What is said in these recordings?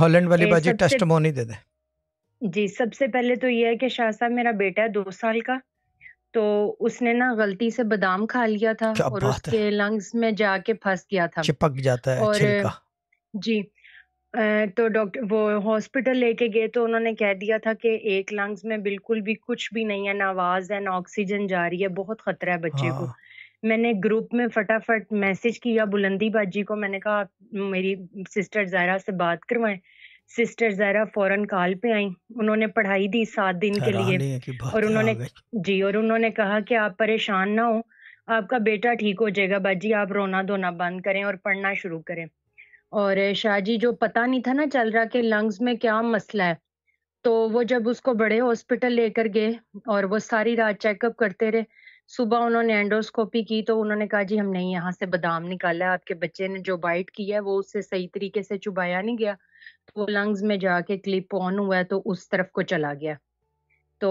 Holland वाली बाजी मोनी दे दे जी सबसे पहले तो ये है कि शाह साहब मेरा बेटा है दो साल का तो उसने ना गलती से बादाम खा लिया था और उसके लंग्स में जाके फंस गया था चिपक जाता है और जी तो डॉक्टर वो हॉस्पिटल लेके गए तो उन्होंने कह दिया था कि एक लंग्स में बिल्कुल भी कुछ भी नहीं है ना आवाज है ना ऑक्सीजन जा रही है बहुत खतरा है बच्चे हाँ। को मैंने ग्रुप में फटाफट मैसेज किया बुलंदी बाजी को मैंने कहा मेरी सिस्टर जायरा से बात करवाएं सिस्टर जायरा फौरन काल पे आई उन्होंने पढ़ाई दी सात दिन के लिए और उन्होंने जी और उन्होंने कहा कि आप परेशान ना हो आपका बेटा ठीक हो जाएगा बाजी आप रोना धोना बंद करें और पढ़ना शुरू करें और शाहजी जो पता नहीं था ना चल रहा कि लंग्स में क्या मसला है तो वो जब उसको बड़े हॉस्पिटल लेकर गए और वो सारी रात चेकअप करते रहे सुबह उन्होंने एंडोस्कोपी की तो उन्होंने कहा जी हमने यहाँ से बादाम निकाला आपके बच्चे ने जो बाइट किया है वो उससे सही तरीके से चुबाया नहीं गया तो वो लंग्स में जाके क्लिप ऑन हुआ है तो उस तरफ को चला गया तो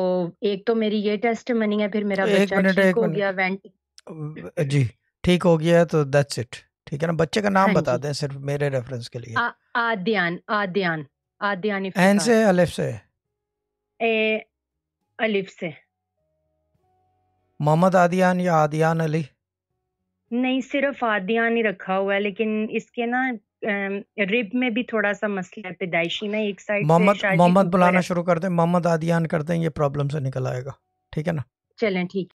एक तो मेरी ये टेस्ट मनी है फिर मेरा बच्चा ठीक हो गया वेंट जी ठीक हो गया तो दैट्स इट ठीक है ना बच्चे का नाम हाँ बता दें सिर्फ मेरे रेफरेंस के लिए आद्यान आद्यान आद्यान एन से अलिफ से ए अलिफ से मोहम्मद आदियान या आदियान अली नहीं सिर्फ आदियान ही रखा हुआ है लेकिन इसके ना रिब में भी थोड़ा सा मसला है पैदाइशी में एक साइड मोहम्मद मोहम्मद बुलाना शुरू कर दें मोहम्मद आदियान कर दें ये प्रॉब्लम से निकल आएगा ठीक है ना चलें ठीक